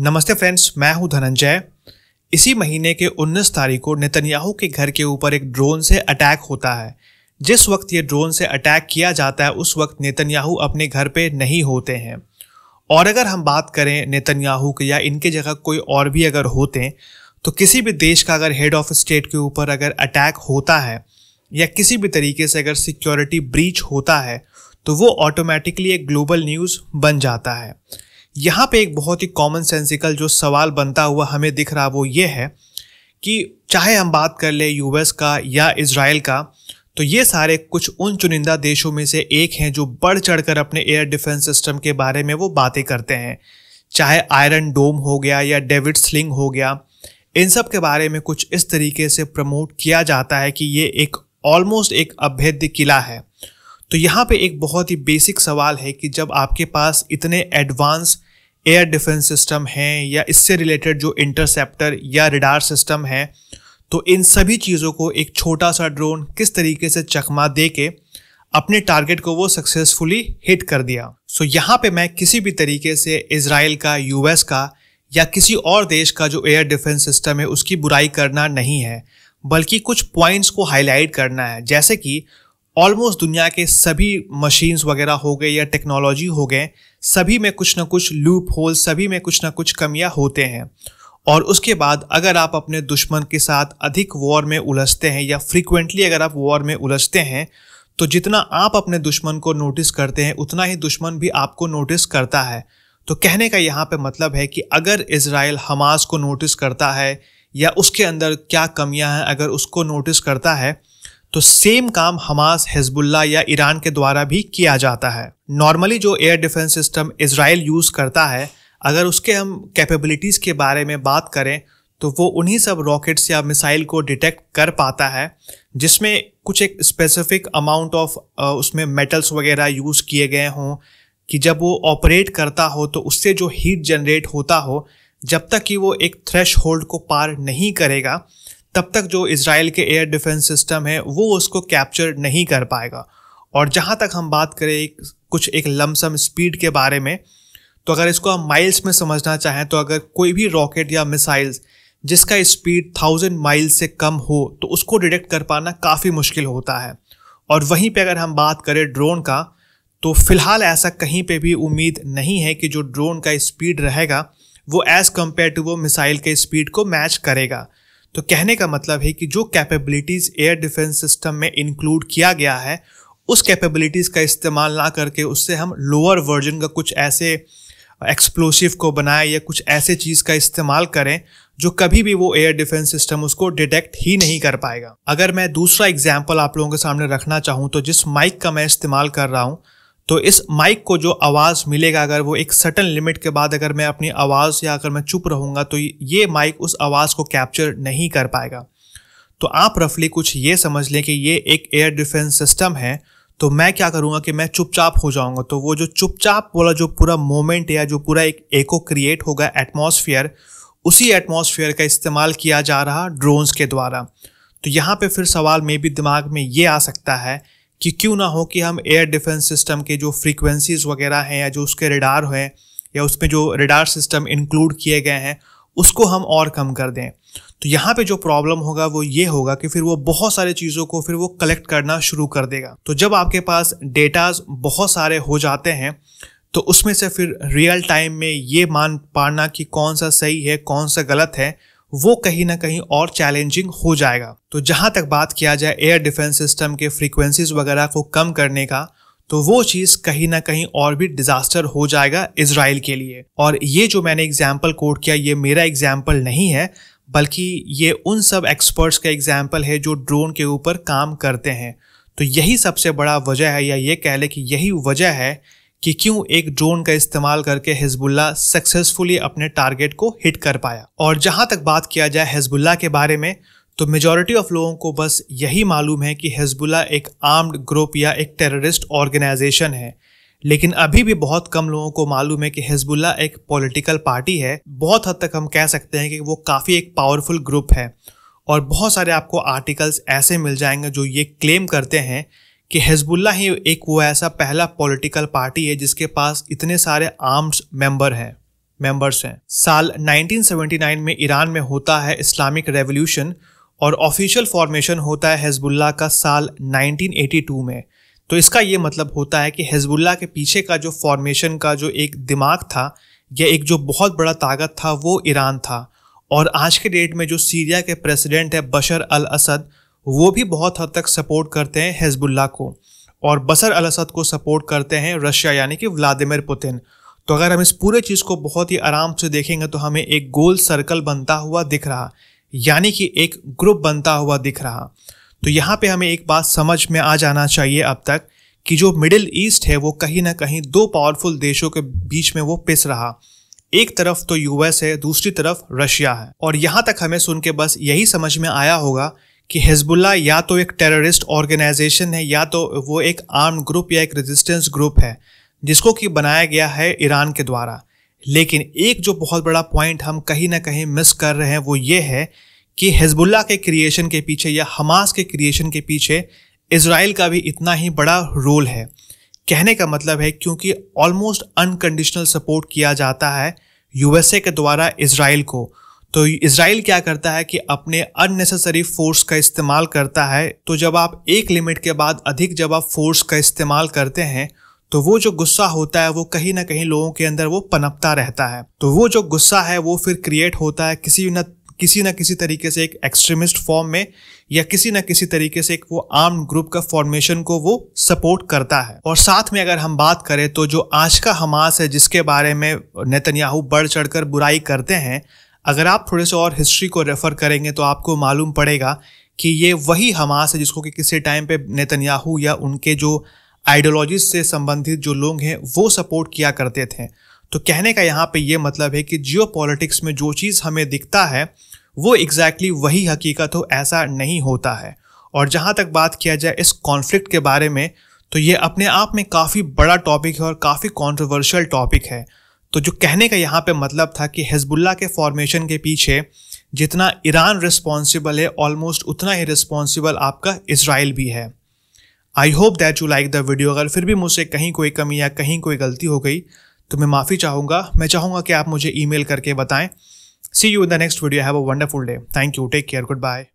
नमस्ते फ्रेंड्स मैं हूं धनंजय इसी महीने के 19 तारीख को नेतन्याहू के घर के ऊपर एक ड्रोन से अटैक होता है जिस वक्त ये ड्रोन से अटैक किया जाता है उस वक्त नेतन्याहू अपने घर पे नहीं होते हैं और अगर हम बात करें नेतन्याहू के या इनके जगह कोई और भी अगर होते तो किसी भी देश का अगर हेड ऑफ स्टेट के ऊपर अगर अटैक होता है या किसी भी तरीके से अगर सिक्योरिटी ब्रीच होता है तो वो ऑटोमेटिकली एक ग्लोबल न्यूज़ बन जाता है यहाँ पे एक बहुत ही कॉमन सेंसिकल जो सवाल बनता हुआ हमें दिख रहा वो ये है कि चाहे हम बात कर ले यूएस का या इसराइल का तो ये सारे कुछ उन चुनिंदा देशों में से एक हैं जो बढ़ चढ़कर अपने एयर डिफेंस सिस्टम के बारे में वो बातें करते हैं चाहे आयरन डोम हो गया या डेविड स्लिंग हो गया इन सब के बारे में कुछ इस तरीके से प्रमोट किया जाता है कि ये एक ऑलमोस्ट एक अभेद्य किला है तो यहाँ पे एक बहुत ही बेसिक सवाल है कि जब आपके पास इतने एडवांस एयर डिफेंस सिस्टम हैं या इससे रिलेटेड जो इंटरसेप्टर या रिडार सिस्टम है तो इन सभी चीज़ों को एक छोटा सा ड्रोन किस तरीके से चकमा दे के अपने टारगेट को वो सक्सेसफुली हिट कर दिया सो so, यहाँ पे मैं किसी भी तरीके से इसराइल का यूएस का या किसी और देश का जो एयर डिफेंस सिस्टम है उसकी बुराई करना नहीं है बल्कि कुछ पॉइंट्स को हाईलाइट करना है जैसे कि ऑलमोस्ट दुनिया के सभी मशीन्स वगैरह हो गए या टेक्नोलॉजी हो गए सभी में कुछ ना कुछ लूप होल सभी में कुछ ना कुछ कमियां होते हैं और उसके बाद अगर आप अपने दुश्मन के साथ अधिक वॉर में उलझते हैं या फ्रीक्वेंटली अगर आप वॉर में उलझते हैं तो जितना आप अपने दुश्मन को नोटिस करते हैं उतना ही दुश्मन भी आपको नोटिस करता है तो कहने का यहाँ पे मतलब है कि अगर इसराइल हमास को नोटिस करता है या उसके अंदर क्या कमियां हैं अगर उसको नोटिस करता है तो सेम काम हमास हिजबुल्ला या ईरान के द्वारा भी किया जाता है नॉर्मली जो air defence system Israel use करता है अगर उसके हम कैपेबिलिटीज़ के बारे में बात करें तो वो उन्हीं सब रॉकेट्स या मिसाइल को डिटेक्ट कर पाता है जिसमें कुछ एक स्पेसिफिक अमाउंट ऑफ उसमें मेटल्स वगैरह यूज़ किए गए हों कि जब वो ऑपरेट करता हो तो उससे जो हीट जनरेट होता हो जब तक कि वो एक थ्रेश होल्ड को पार नहीं करेगा तब तक जो इसराइल के एयर डिफेंस सिस्टम है वो उसको कैप्चर नहीं कर पाएगा और जहाँ तक हम बात करें कुछ एक लमसम स्पीड के बारे में तो अगर इसको हम माइल्स में समझना चाहें तो अगर कोई भी रॉकेट या मिसाइल्स जिसका स्पीड थाउजेंड माइल से कम हो तो उसको डिटेक्ट कर पाना काफ़ी मुश्किल होता है और वहीं पे अगर हम बात करें ड्रोन का तो फिलहाल ऐसा कहीं पे भी उम्मीद नहीं है कि जो ड्रोन का स्पीड रहेगा वो एज़ कम्पेयर टू वो मिसाइल के स्पीड को मैच करेगा तो कहने का मतलब है कि जो कैपेबिलिटीज़ एयर डिफेंस सिस्टम में इंक्लूड किया गया है उस कैपेबिलिटीज़ का इस्तेमाल ना करके उससे हम लोअर वर्जन का कुछ ऐसे एक्सप्लोसिव को बनाएं या कुछ ऐसे चीज़ का इस्तेमाल करें जो कभी भी वो एयर डिफेंस सिस्टम उसको डिटेक्ट ही नहीं कर पाएगा अगर मैं दूसरा एग्जाम्पल आप लोगों के सामने रखना चाहूँ तो जिस माइक का मैं इस्तेमाल कर रहा हूँ तो इस माइक को जो आवाज़ मिलेगा अगर वो एक सर्टन लिमिट के बाद अगर मैं अपनी आवाज़ या अगर मैं चुप रहूँगा तो ये माइक उस आवाज़ को कैप्चर नहीं कर पाएगा तो आप रफली कुछ ये समझ लें कि ये एक एयर डिफेंस सिस्टम है तो मैं क्या करूँगा कि मैं चुपचाप हो जाऊँगा तो वो जो चुपचाप वाला जो पूरा मोमेंट या जो पूरा एक एको क्रिएट होगा एटमोसफियर उसी एटमोसफियर का इस्तेमाल किया जा रहा ड्रोन्स के द्वारा तो यहाँ पे फिर सवाल मे भी दिमाग में ये आ सकता है कि क्यों ना हो कि हम एयर डिफेंस सिस्टम के जो फ्रीक्वेंसीज़ वगैरह हैं या जो उसके रेडार हैं या उसमें जो रेडार सिस्टम इंक्लूड किए गए हैं उसको हम और कम कर दें तो यहाँ पे जो प्रॉब्लम होगा वो ये होगा कि फिर वो बहुत सारे चीज़ों को फिर वो कलेक्ट करना शुरू कर देगा तो जब आपके पास डेटाज बहुत सारे हो जाते हैं तो उसमें से फिर रियल टाइम में ये मान पाना कि कौन सा सही है कौन सा गलत है वो कहीं ना कहीं और चैलेंजिंग हो जाएगा तो जहां तक बात किया जाए एयर डिफेंस सिस्टम के फ्रीक्वेंसीज वगैरह को कम करने का तो वो चीज कहीं ना कहीं और भी डिजास्टर हो जाएगा इसराइल के लिए और ये जो मैंने एग्जाम्पल कोट किया ये मेरा एग्जाम्पल नहीं है बल्कि ये उन सब एक्सपर्ट्स का एग्जाम्पल है जो ड्रोन के ऊपर काम करते हैं तो यही सबसे बड़ा वजह है या ये कह लें कि यही वजह है कि क्यों एक ड्रोन का इस्तेमाल करके हिजबुल्ला सक्सेसफुली अपने टारगेट को हिट कर पाया और जहां तक बात किया जाए हिजबुल्ला के बारे में तो मेजॉरिटी ऑफ लोगों को बस यही मालूम है कि हिजबुल्ला एक आर्म्ड ग्रुप या एक टेररिस्ट ऑर्गेनाइजेशन है लेकिन अभी भी बहुत कम लोगों को मालूम है कि हिजबुल्ला एक पॉलिटिकल पार्टी है बहुत हद तक हम कह सकते हैं कि वो काफ़ी एक पावरफुल ग्रुप है और बहुत सारे आपको आर्टिकल्स ऐसे मिल जाएंगे जो ये क्लेम करते हैं कि हिजबुल्ला ही एक वो ऐसा पहला पॉलिटिकल पार्टी है जिसके पास इतने सारे आर्म्स मेंबर हैं मेंबर्स हैं साल 1979 में ईरान में होता है इस्लामिक रेवोल्यूशन और ऑफिशियल फॉर्मेशन होता है हिजबुल्ला का साल 1982 में तो इसका ये मतलब होता है कि हिजबुल्ला के पीछे का जो फॉर्मेशन का जो एक दिमाग था या एक जो बहुत बड़ा ताकत था वो ईरान था और आज के डेट में जो सीरिया के प्रेसिडेंट है बशर अल असद वो भी बहुत हद तक सपोर्ट करते हैं हिजबुल्ला को और बसर अल असद को सपोर्ट करते हैं रशिया यानी कि व्लादिमिर पुतिन तो अगर हम इस पूरे चीज़ को बहुत ही आराम से देखेंगे तो हमें एक गोल सर्कल बनता हुआ दिख रहा यानी कि एक ग्रुप बनता हुआ दिख रहा तो यहाँ पे हमें एक बात समझ में आ जाना चाहिए अब तक कि जो मिडिल ईस्ट है वो कहीं ना कहीं दो पावरफुल देशों के बीच में वो पिस रहा एक तरफ तो यूएस है दूसरी तरफ रशिया है और यहाँ तक हमें सुन के बस यही समझ में आया होगा कि हिजबुल्ला या तो एक टेररिस्ट ऑर्गेनाइजेशन है या तो वो एक आर्म ग्रुप या एक रेजिस्टेंस ग्रुप है जिसको कि बनाया गया है ईरान के द्वारा लेकिन एक जो बहुत बड़ा पॉइंट हम कहीं ना कहीं मिस कर रहे हैं वो ये है कि हिजबुल्ला के क्रिएशन के पीछे या हमास के क्रिएशन के पीछे इसराइल का भी इतना ही बड़ा रोल है कहने का मतलब है क्योंकि ऑलमोस्ट अनकंडीशनल सपोर्ट किया जाता है यूएसए के द्वारा इसराइल को तो इसराइल क्या करता है कि अपने अननेसेसरी फोर्स का इस्तेमाल करता है तो जब आप एक लिमिट के बाद अधिक जब आप फोर्स का इस्तेमाल करते हैं तो वो जो गुस्सा होता है वो कहीं ना कहीं लोगों के अंदर वो पनपता रहता है तो वो जो गुस्सा है वो फिर क्रिएट होता है किसी न किसी ना किसी तरीके से एक एक्सट्रीमिस्ट फॉर्म में या किसी न किसी तरीके से एक वो आर्म ग्रुप का फॉर्मेशन को वो सपोर्ट करता है और साथ में अगर हम बात करें तो जो आज का हमास है जिसके बारे में नेतन्याहू बढ़ चढ़कर बुराई करते हैं अगर आप थोड़े से और हिस्ट्री को रेफ़र करेंगे तो आपको मालूम पड़ेगा कि ये वही हमास है जिसको कि किसी टाइम पे नेतन्याहू या उनके जो आइडियोलॉजी से संबंधित जो लोग हैं वो सपोर्ट किया करते थे तो कहने का यहाँ पे ये मतलब है कि जियो में जो चीज़ हमें दिखता है वो एग्जैक्टली exactly वही हकीकत हो ऐसा नहीं होता है और जहाँ तक बात किया जाए इस कॉन्फ्लिक्ट के बारे में तो ये अपने आप में काफ़ी बड़ा टॉपिक है और काफ़ी कॉन्ट्रोवर्शियल टॉपिक है तो जो कहने का यहाँ पे मतलब था कि हिजबुल्ला के फॉर्मेशन के पीछे जितना ईरान रिस्पॉन्सिबल है ऑलमोस्ट उतना ही रिस्पॉन्सिबल आपका इसराइल भी है I hope that you like the video अगर फिर भी मुझसे कहीं कोई कमी या कहीं कोई गलती हो गई तो मैं माफ़ी चाहूँगा मैं चाहूँगा कि आप मुझे ईमेल करके बताएं see you in the next video have a wonderful day thank you take care good bye